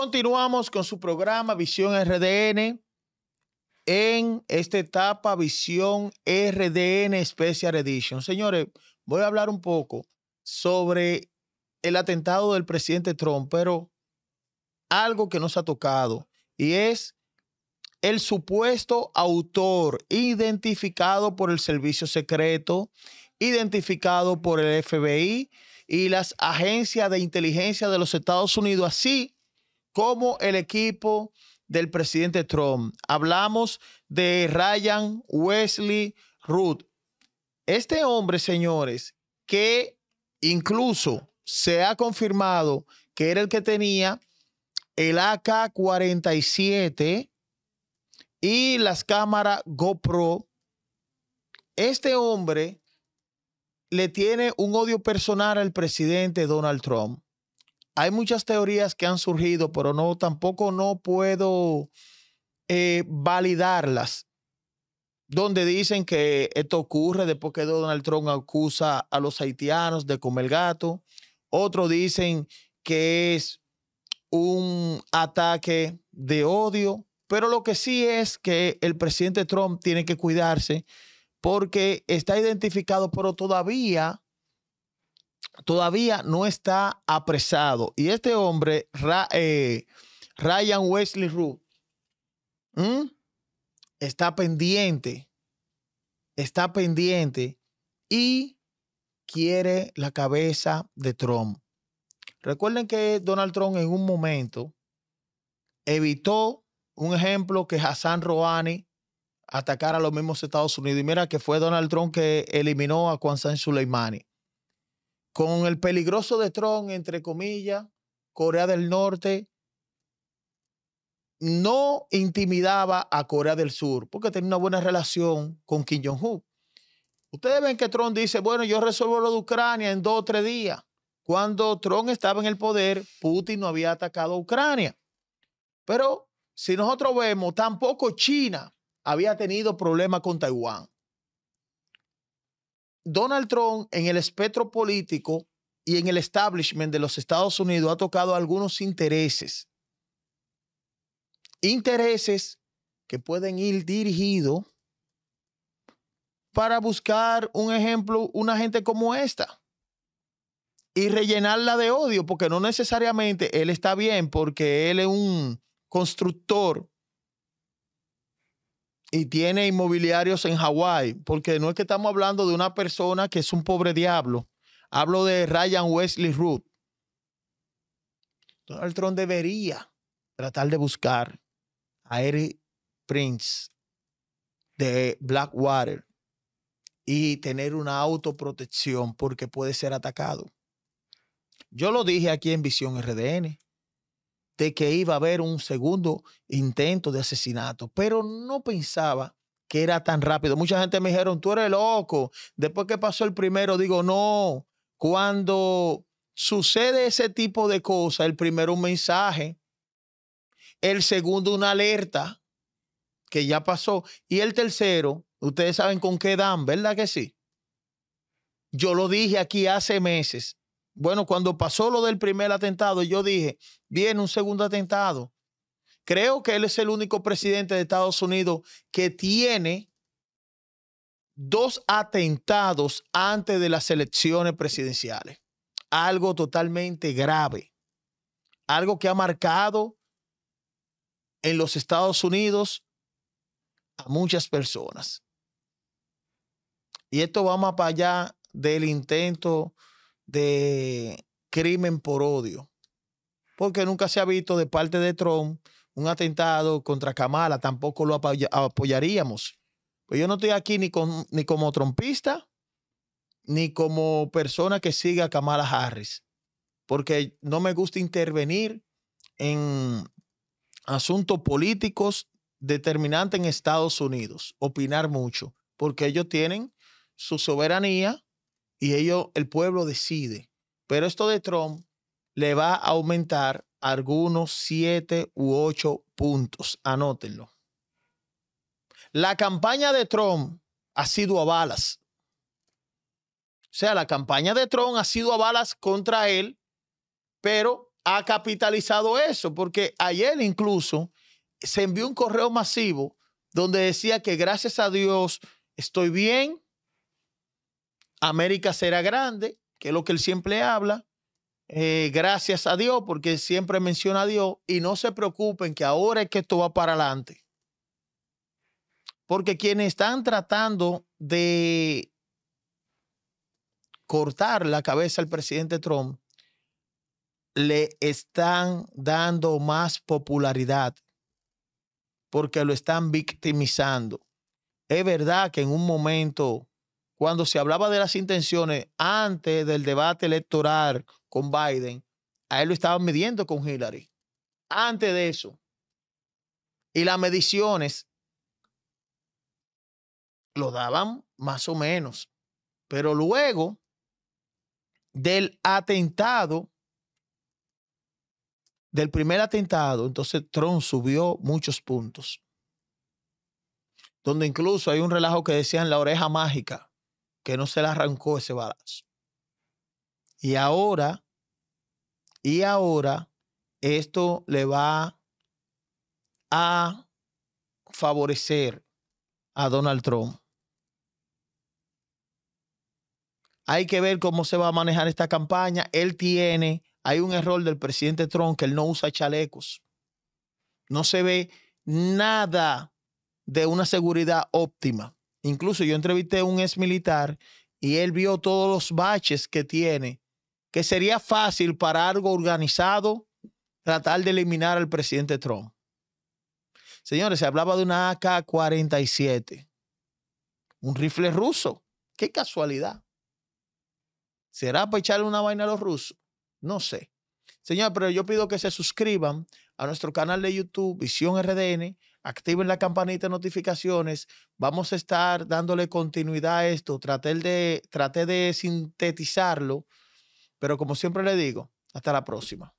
Continuamos con su programa Visión RDN. En esta etapa, Visión RDN Special Edition. Señores, voy a hablar un poco sobre el atentado del presidente Trump, pero algo que nos ha tocado y es el supuesto autor identificado por el servicio secreto, identificado por el FBI y las agencias de inteligencia de los Estados Unidos, así como el equipo del presidente Trump. Hablamos de Ryan Wesley Root. Este hombre, señores, que incluso se ha confirmado que era el que tenía el AK-47 y las cámaras GoPro. Este hombre le tiene un odio personal al presidente Donald Trump hay muchas teorías que han surgido, pero no, tampoco no puedo eh, validarlas. Donde dicen que esto ocurre después que Donald Trump acusa a los haitianos de comer gato. Otros dicen que es un ataque de odio. Pero lo que sí es que el presidente Trump tiene que cuidarse porque está identificado, pero todavía todavía no está apresado. Y este hombre, eh, Ryan Wesley ruth está pendiente, está pendiente y quiere la cabeza de Trump. Recuerden que Donald Trump en un momento evitó un ejemplo que Hassan Rouhani atacara a los mismos Estados Unidos. Y mira que fue Donald Trump que eliminó a Kwanzaa Soleimani con el peligroso de Tron, entre comillas, Corea del Norte no intimidaba a Corea del Sur porque tenía una buena relación con Kim Jong-un. Ustedes ven que Tron dice, bueno, yo resuelvo lo de Ucrania en dos o tres días. Cuando Tron estaba en el poder, Putin no había atacado a Ucrania. Pero si nosotros vemos, tampoco China había tenido problemas con Taiwán. Donald Trump en el espectro político y en el establishment de los Estados Unidos ha tocado algunos intereses. Intereses que pueden ir dirigidos para buscar un ejemplo, una gente como esta y rellenarla de odio, porque no necesariamente él está bien, porque él es un constructor y tiene inmobiliarios en Hawái, porque no es que estamos hablando de una persona que es un pobre diablo. Hablo de Ryan Wesley Root. Donald Trump debería tratar de buscar a Eric Prince de Blackwater y tener una autoprotección porque puede ser atacado. Yo lo dije aquí en Visión RDN de que iba a haber un segundo intento de asesinato, pero no pensaba que era tan rápido. Mucha gente me dijeron, tú eres loco. Después que pasó el primero, digo, no, cuando sucede ese tipo de cosas, el primero un mensaje, el segundo una alerta, que ya pasó, y el tercero, ustedes saben con qué dan, ¿verdad que sí? Yo lo dije aquí hace meses, bueno, cuando pasó lo del primer atentado, yo dije, viene un segundo atentado. Creo que él es el único presidente de Estados Unidos que tiene dos atentados antes de las elecciones presidenciales. Algo totalmente grave. Algo que ha marcado en los Estados Unidos a muchas personas. Y esto va más para allá del intento de crimen por odio, porque nunca se ha visto de parte de Trump un atentado contra Kamala, tampoco lo apoyaríamos. Pues yo no estoy aquí ni, ni como trompista, ni como persona que siga a Kamala Harris, porque no me gusta intervenir en asuntos políticos determinantes en Estados Unidos, opinar mucho, porque ellos tienen su soberanía y ellos, el pueblo decide. Pero esto de Trump le va a aumentar algunos siete u ocho puntos. Anótenlo. La campaña de Trump ha sido a balas. O sea, la campaña de Trump ha sido a balas contra él, pero ha capitalizado eso, porque ayer incluso se envió un correo masivo donde decía que gracias a Dios estoy bien, América será grande, que es lo que él siempre habla. Eh, gracias a Dios, porque siempre menciona a Dios. Y no se preocupen que ahora es que esto va para adelante. Porque quienes están tratando de cortar la cabeza al presidente Trump, le están dando más popularidad porque lo están victimizando. Es verdad que en un momento cuando se hablaba de las intenciones antes del debate electoral con Biden, a él lo estaban midiendo con Hillary. Antes de eso. Y las mediciones lo daban más o menos. Pero luego del atentado, del primer atentado, entonces Trump subió muchos puntos. Donde incluso hay un relajo que decían la oreja mágica que no se le arrancó ese balazo. Y ahora, y ahora, esto le va a favorecer a Donald Trump. Hay que ver cómo se va a manejar esta campaña. Él tiene, hay un error del presidente Trump que él no usa chalecos. No se ve nada de una seguridad óptima. Incluso yo entrevisté a un ex militar y él vio todos los baches que tiene, que sería fácil para algo organizado tratar de eliminar al presidente Trump. Señores, se hablaba de una AK-47, un rifle ruso. Qué casualidad. ¿Será para echarle una vaina a los rusos? No sé. Señores, pero yo pido que se suscriban a nuestro canal de YouTube, Visión RDN, activen la campanita de notificaciones. Vamos a estar dándole continuidad a esto. Traté de, traté de sintetizarlo, pero como siempre le digo, hasta la próxima.